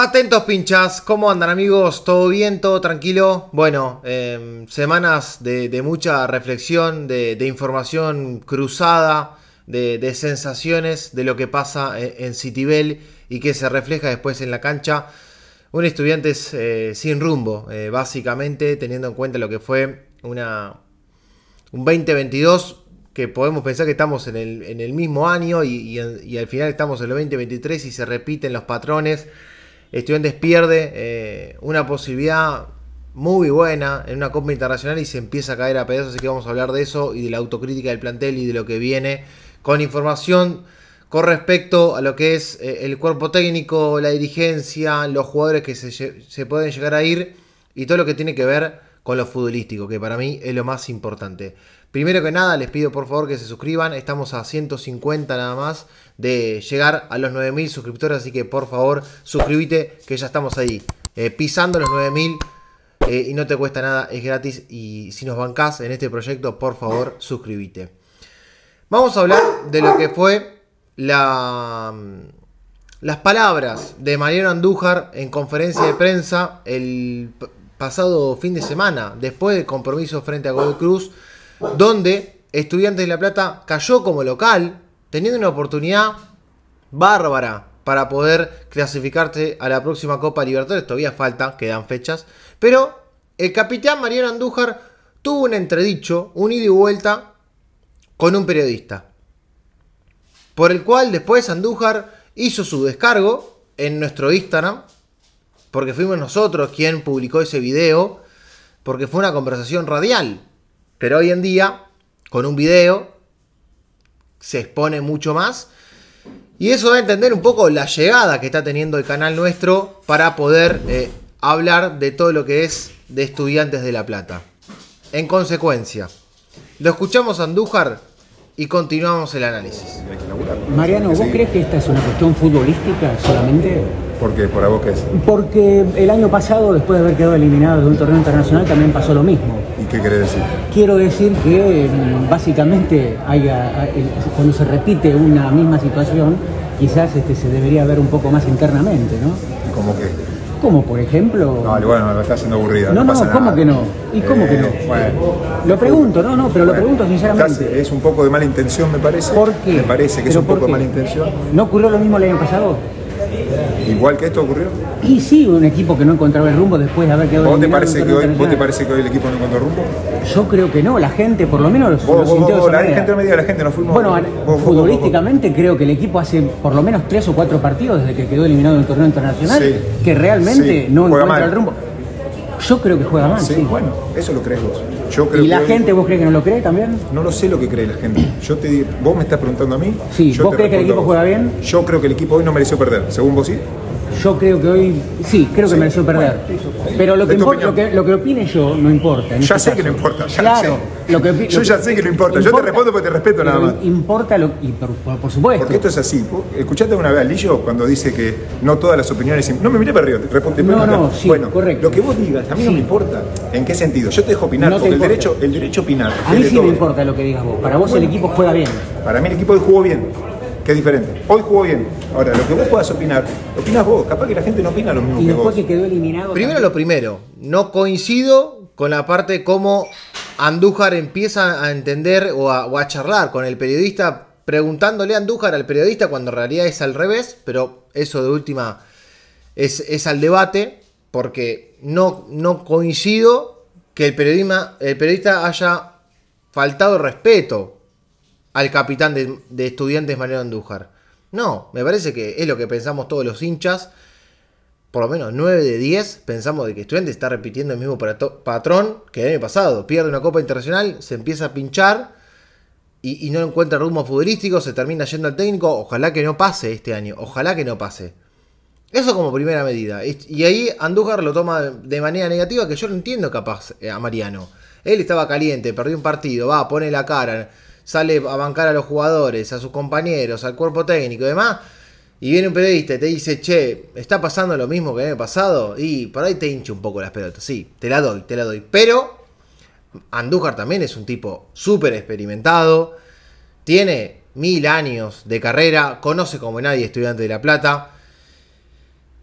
Atentos pinchas, ¿cómo andan amigos? ¿Todo bien? ¿Todo tranquilo? Bueno, em, semanas de, mucha reflexión, de, información cruzada, de, sensaciones de lo que pasa e, en, City Citibel y que se refleja después en la cancha. Un estudiante eh, sin rumbo, eh, básicamente, teniendo en cuenta lo que fue una, un 2022 que podemos pensar que estamos en el, mismo año y, y al final estamos en el 2023 y se repiten los patrones Estudiantes pierde eh, una posibilidad muy buena en una Copa Internacional y se empieza a caer a pedazos, así que vamos a hablar de eso y de la autocrítica del plantel y de lo que viene con información con respecto a lo que es eh, el cuerpo técnico, la dirigencia, los jugadores que se, se pueden llegar a ir y todo lo que tiene que ver con lo futbolístico, que para mí es lo más importante. Primero que nada, les pido por favor que se suscriban. Estamos a 150 nada más de llegar a los 9.000 suscriptores, así que por favor suscríbete, que ya estamos ahí. Eh, pisando los 9.000 eh, y no te cuesta nada, es gratis. Y si nos bancás en este proyecto, por favor suscríbete. Vamos a hablar de lo que fue la, las palabras de Mariano Andújar en conferencia de prensa el pasado fin de semana, después del compromiso frente a Godoy Cruz, donde Estudiantes de La Plata cayó como local, teniendo una oportunidad bárbara para poder clasificarse a la próxima Copa Libertadores. Todavía falta, quedan fechas. Pero el capitán Mariano Andújar tuvo un entredicho, un ida y vuelta con un periodista. Por el cual después Andújar hizo su descargo en nuestro Instagram, porque fuimos nosotros quien publicó ese video, porque fue una conversación radial. Pero hoy en día, con un video, se expone mucho más. Y eso va a entender un poco la llegada que está teniendo el canal nuestro para poder eh, hablar de todo lo que es de estudiantes de La Plata. En consecuencia, lo escuchamos a Andújar y continuamos el análisis. Mariano, ¿vos crees que esta es una cuestión futbolística solamente? ¿Por qué? ¿Por algo que es? Porque el año pasado, después de haber quedado eliminado de un torneo internacional, también pasó lo mismo. ¿Y qué quiere decir? Quiero decir que mm, básicamente cuando se repite una misma situación, quizás este, se debería ver un poco más internamente, ¿no? ¿Y ¿Cómo qué? ¿Cómo, por ejemplo. No, bueno, me está haciendo aburrida. No, no, no ¿cómo que no? ¿Y cómo que no? Eh, lo pregunto, no, no, pero lo pregunto sinceramente. Es un poco de mala intención, me parece. ¿Por qué? Me parece que es un poco de mala intención. ¿No ocurrió lo mismo el año pasado? ¿Igual que esto ocurrió? Y sí, un equipo que no encontraba el rumbo después de haber quedado ¿Vos te parece que hoy, ¿Vos te parece que hoy el equipo no encontró rumbo? Yo creo que no, la gente por lo menos los vos, la gente no me diga, la gente, no fuimos... Bueno, futbolísticamente creo que el equipo hace por lo menos tres o cuatro partidos desde que quedó eliminado del torneo internacional que realmente no encuentra el rumbo yo creo que juega mal. Sí, bueno, eso lo crees vos. Yo creo ¿Y la gente vos crees que no lo cree también? No lo sé lo que cree la gente. Yo te vos me estás preguntando a mí. Sí, ¿vos crees que el equipo juega bien? Yo creo que el equipo hoy no mereció perder. ¿Según vos sí? Yo creo que hoy, sí, creo que me mereció perder. Pero lo que, lo que, lo, que, opine yo no importa. ya este sé que no importa, ya sé. Lo que, yo ya sé que no importa. yo te respondo porque te respeto nada más. Importa, lo, por, por, supuesto. Porque esto es así. Escuchaste una vez a Lillo cuando dice que no todas las opiniones... No me miré para arriba, te responde. No, no, sí, bueno, correcto. lo que vos digas a mí no me importa. ¿En qué sentido? Yo te dejo opinar, porque el derecho, el derecho a opinar. A mí sí me importa lo que digas vos. Para vos el equipo juega bien. Para mí el equipo jugó bien que es diferente. Hoy jugó bien. Ahora, lo que vos puedas opinar, opinas vos. Capaz que la gente no opina lo mismo y vos. quedó eliminado. Primero lo primero, no coincido con la parte de cómo Andújar empieza a entender o a, charlar con el periodista, preguntándole a Andújar al periodista cuando en realidad es al revés, pero eso de última es, al debate, porque no, no coincido que el periodista haya faltado respeto al capitán de, estudiantes Mariano Andújar. No, me parece que es lo que pensamos todos los hinchas. Por lo menos 9 de 10 pensamos de que estudiantes está repitiendo el mismo patrón que el año pasado. Pierde una Copa Internacional, se empieza a pinchar y, no encuentra rumbo futbolístico, se termina yendo al técnico. Ojalá que no pase este año, ojalá que no pase. Eso como primera medida. Y ahí Andújar lo toma de manera negativa, que yo no entiendo capaz eh, a Mariano. Él estaba caliente, perdió un partido, va, pone la cara sale a bancar a los jugadores, a sus compañeros, al cuerpo técnico y demás, y viene un periodista y te dice, che, está pasando lo mismo que el pasado, y por ahí te hincha un poco las pelotas, sí, te la doy, te la doy, pero Andújar también es un tipo súper experimentado, tiene mil años de carrera, conoce como nadie estudiante de La Plata,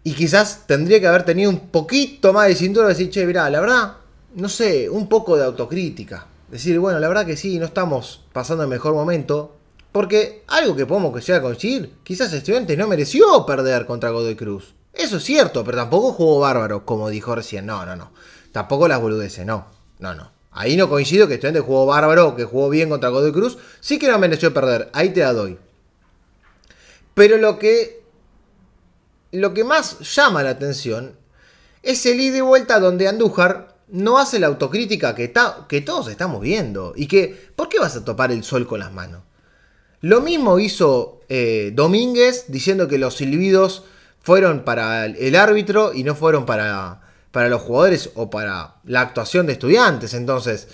y quizás tendría que haber tenido un poquito más de cintura de decir, che, mirá, la verdad, no sé, un poco de autocrítica decir, bueno, la verdad que sí, no estamos pasando el mejor momento, porque algo que podemos que sea coincidir quizás Estudiantes no mereció perder contra Godoy Cruz. Eso es cierto, pero tampoco jugó bárbaro, como dijo recién. No, no, no. Tampoco las boludeces, no. No, no. Ahí no coincido que Estudiantes jugó bárbaro, que jugó bien contra Godoy Cruz. Sí que no mereció perder, ahí te la doy. Pero lo que. Lo que más llama la atención es el ida y vuelta donde Andújar no hace la autocrítica que, que todos estamos viendo. Y que, ¿por qué vas a topar el sol con las manos? Lo mismo hizo eh, Domínguez diciendo que los silbidos fueron para el árbitro y no fueron para, para los jugadores o para la actuación de estudiantes. Entonces,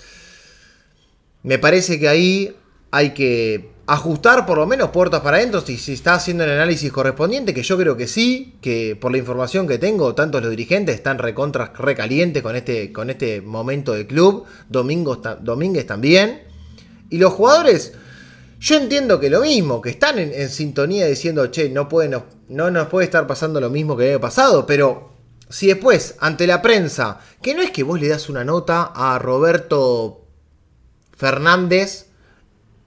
me parece que ahí hay que ajustar por lo menos puertas para adentro si, si está haciendo el análisis correspondiente, que yo creo que sí, que por la información que tengo, tantos los dirigentes están recontras recalientes con este, con este momento de club, Domingos, Domínguez también, y los jugadores, yo entiendo que lo mismo, que están en, sintonía diciendo, che, no, puede, no, nos puede estar pasando lo mismo que el pasado, pero si después, ante la prensa, que no es que vos le das una nota a Roberto Fernández,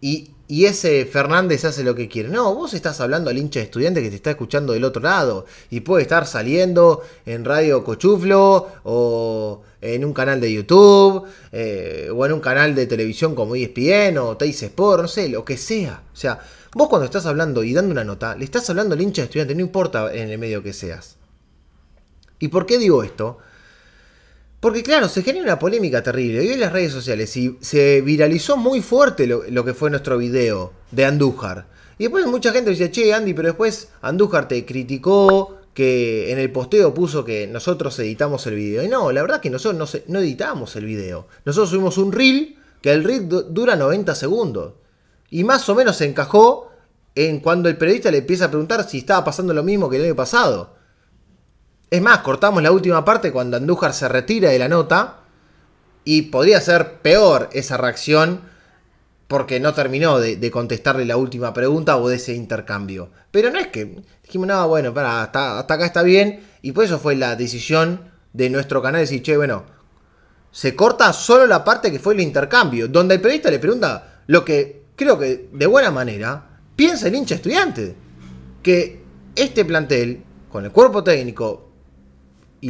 y y ese Fernández hace lo que quiere. No, vos estás hablando al hincha de estudiante que te está escuchando del otro lado y puede estar saliendo en Radio Cochuflo o en un canal de YouTube eh, o en un canal de televisión como ESPN o Teis Sport, no sé, lo que sea. O sea, vos cuando estás hablando y dando una nota, le estás hablando al hincha de estudiante, no importa en el medio que seas. ¿Y por qué digo esto? Porque claro, se genera una polémica terrible. Hoy en las redes sociales y se viralizó muy fuerte lo, que fue nuestro video de Andújar. Y después mucha gente dice, che, Andy, pero después Andújar te criticó, que en el posteo puso que nosotros editamos el video. Y no, la verdad es que nosotros no, no editamos el video. Nosotros subimos un reel, que el reel dura 90 segundos. Y más o menos se encajó en cuando el periodista le empieza a preguntar si estaba pasando lo mismo que el año pasado. Es más, cortamos la última parte cuando Andújar se retira de la nota y podría ser peor esa reacción porque no terminó de, contestarle la última pregunta o de ese intercambio. Pero no es que dijimos, no, bueno, para, hasta, acá está bien y por eso fue la decisión de nuestro canal decir, che, bueno, se corta solo la parte que fue el intercambio, donde el periodista le pregunta lo que creo que de buena manera piensa el hincha estudiante, que este plantel, con el cuerpo técnico,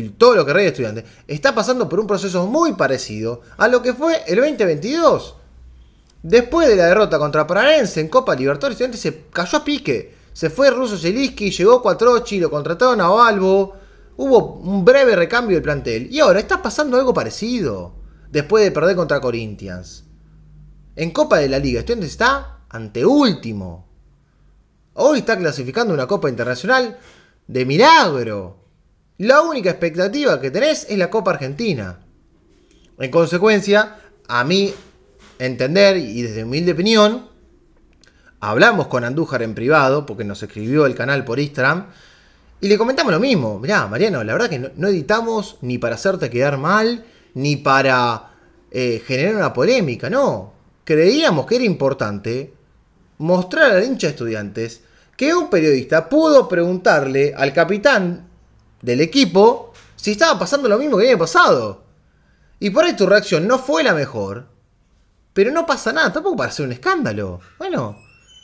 y todo lo que Rey Estudiante está pasando por un proceso muy parecido a lo que fue el 2022. Después de la derrota contra Paranense en Copa Libertadores, Estudiante se cayó a pique. Se fue Russo Zeliski, llegó Cuatrochi, lo contrataron a Balbo. Hubo un breve recambio de plantel. Y ahora está pasando algo parecido. Después de perder contra Corinthians. En Copa de la Liga, estudiante está anteúltimo. Hoy está clasificando una Copa Internacional de milagro. La única expectativa que tenés es la Copa Argentina. En consecuencia, a mí entender y desde humilde opinión, hablamos con Andújar en privado, porque nos escribió el canal por Instagram, y le comentamos lo mismo. Mirá, Mariano, la verdad que no, editamos ni para hacerte quedar mal, ni para eh, generar una polémica, no. Creíamos que era importante mostrar a la hincha de estudiantes que un periodista pudo preguntarle al capitán del equipo si estaba pasando lo mismo que había pasado. Y por ahí tu reacción no fue la mejor, pero no pasa nada, tampoco para hacer un escándalo. Bueno,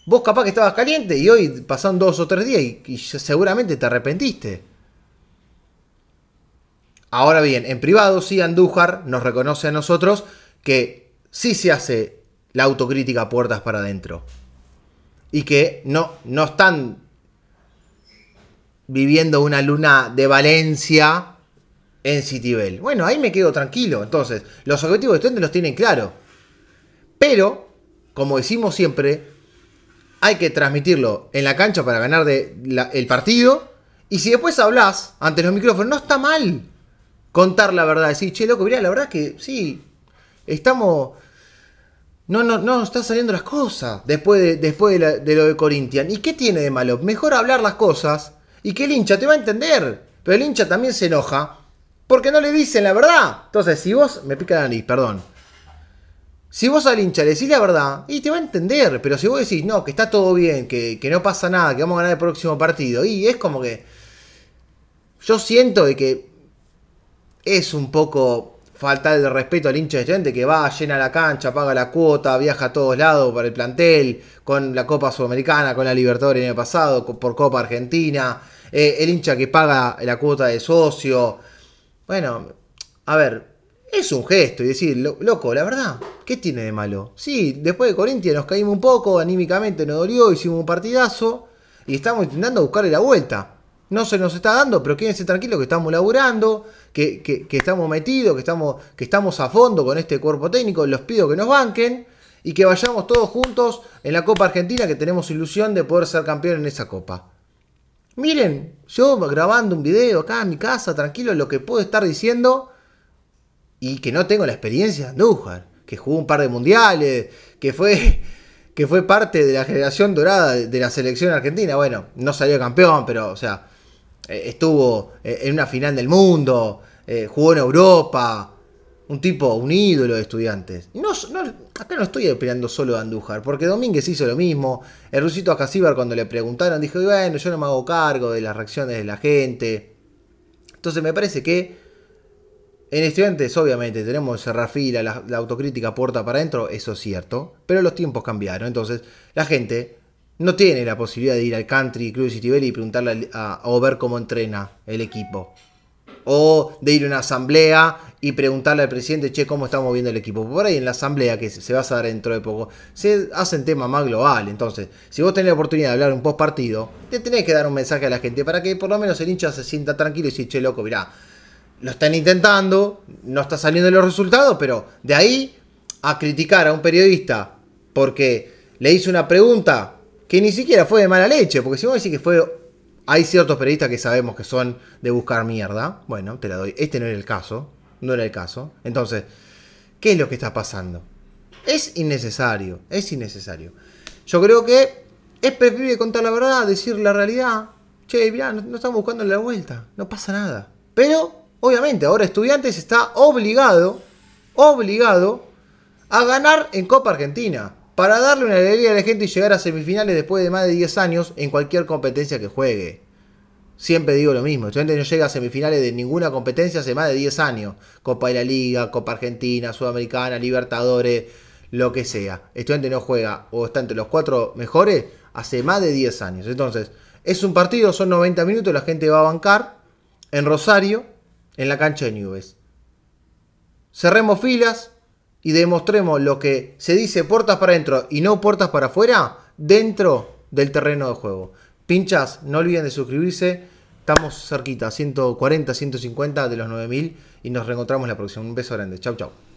vos capaz que estabas caliente y hoy pasan dos o tres días y, seguramente te arrepentiste. Ahora bien, en privado sí Andújar nos reconoce a nosotros que sí se hace la autocrítica puertas para adentro. Y que no, no están viviendo una luna de Valencia en Citibel. Bueno, ahí me quedo tranquilo. Entonces, los objetivos de ente los tienen claro. Pero, como decimos siempre, hay que transmitirlo en la cancha para ganar el partido. Y si después hablas ante los micrófonos, no está mal contar la verdad. Decir, che, loco, mirá, la verdad que sí, estamos. No, no, no, están saliendo las cosas después de, después de lo de Corinthians. ¿Y qué tiene de malo? Mejor hablar las cosas y que el hincha te va a entender, pero el hincha también se enoja porque no le dicen la verdad. Entonces, si vos, me pica la nariz, perdón. Si vos al hincha le decís la verdad, y te va a entender, pero si vos decís, no, que está todo bien, que, no pasa nada, que vamos a ganar el próximo partido, y es como que yo siento de que es un poco falta el respeto al hincha de gente que va, llena la cancha, paga la cuota, viaja a todos lados para el plantel, con la Copa Sudamericana, con la Libertadores el año pasado, por Copa Argentina, eh, el hincha que paga la cuota de socio. Bueno, a ver, es un gesto y decir, loco, la verdad, ¿qué tiene de malo? Sí, después de Corintia nos caímos un poco, anímicamente nos dolió, hicimos un partidazo y estamos intentando buscarle la vuelta no se nos está dando, pero quédense tranquilos que estamos laburando, que, estamos metidos, que estamos, que estamos a fondo con este cuerpo técnico. Los pido que nos banquen y que vayamos todos juntos en la Copa Argentina, que tenemos ilusión de poder ser campeón en esa Copa. Miren, yo grabando un video acá en mi casa, tranquilo, lo que puedo estar diciendo y que no tengo la experiencia de que jugó un par de mundiales, que fue, que fue parte de la generación dorada de la selección argentina. Bueno, no salió campeón, pero, o sea, eh, estuvo eh, en una final del mundo, eh, jugó en Europa, un tipo, un ídolo de estudiantes. No, acá no estoy esperando solo a Andújar, porque Domínguez hizo lo mismo. El rusito Acasíbar cuando le preguntaron dijo, bueno, yo no me hago cargo de las reacciones de la gente. Entonces me parece que en estudiantes obviamente tenemos Rafila, la, la autocrítica puerta para adentro, eso es cierto, pero los tiempos cambiaron. Entonces la gente no tiene la posibilidad de ir al Country Club City Bell y preguntarle o ver cómo entrena el equipo. O de ir a una asamblea y preguntarle al presidente, che, ¿cómo está moviendo el equipo? Por ahí en la asamblea, que se va a dar dentro de poco, se hacen temas más global. Entonces, si vos tenés la oportunidad de hablar un post partido, te tenés que dar un mensaje a la gente para que por lo menos el hincha se sienta tranquilo y dice, che, loco, mirá, lo están intentando, no está saliendo los resultados, pero de ahí a criticar a un periodista porque le hizo una pregunta que ni siquiera fue de mala leche, porque si vos decís que fue... Hay ciertos periodistas que sabemos que son de buscar mierda. Bueno, te la doy. Este no era el caso. No era el caso. Entonces, ¿qué es lo que está pasando? Es innecesario. Es innecesario. Yo creo que es preferible contar la verdad, decir la realidad. Che, mirá, no, no estamos buscando la vuelta. No pasa nada. Pero, obviamente, ahora Estudiantes está obligado, obligado a ganar en Copa Argentina para darle una alegría a la gente y llegar a semifinales después de más de 10 años en cualquier competencia que juegue. Siempre digo lo mismo, Estudiantes no llega a semifinales de ninguna competencia hace más de 10 años. Copa de la Liga, Copa Argentina, Sudamericana, Libertadores, lo que sea. Estudiante no juega o está entre los cuatro mejores hace más de 10 años. Entonces, es un partido, son 90 minutos, la gente va a bancar en Rosario, en la cancha de Nubes. Cerremos filas, y demostremos lo que se dice puertas para adentro y no puertas para afuera dentro del terreno de juego. Pinchas, no olviden de suscribirse. Estamos cerquita, 140, 150 de los 9000 y nos reencontramos la próxima. Un beso grande. Chau, chau.